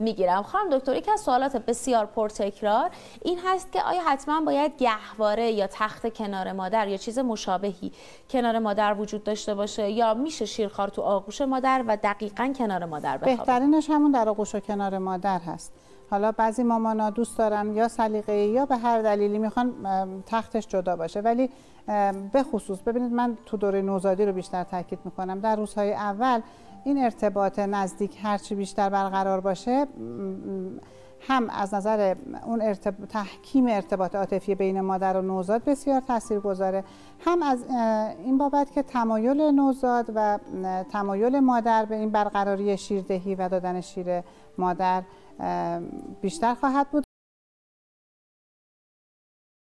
میگیرم خانم دکتر یکی از سوالات بسیار پرتکرار این هست که آیا حتما باید گهواره یا تخت کنار مادر یا چیز مشابهی کنار مادر وجود داشته باشه یا میشه شیرخوار تو آغوش مادر و دقیقا کنار مادر بخوابه بهترینش همون در آغوش و کنار مادر هست حالا بعضی مامانا دوست دارن یا سلیقه یا به هر دلیلی میخوان تختش جدا باشه ولی به خصوص ببینید من تو دوره نوزادی رو بیشتر تاکید میکنم در روزهای اول این ارتباط نزدیک هرچی بیشتر برقرار باشه هم از نظر اون ارتب... تحکیم ارتباط عاطفی بین مادر و نوزاد بسیار تاثیر گذاره هم از این بابت که تمایل نوزاد و تمایل مادر به این برقراری شیردهی و دادن شیر مادر بیشتر خواهد بود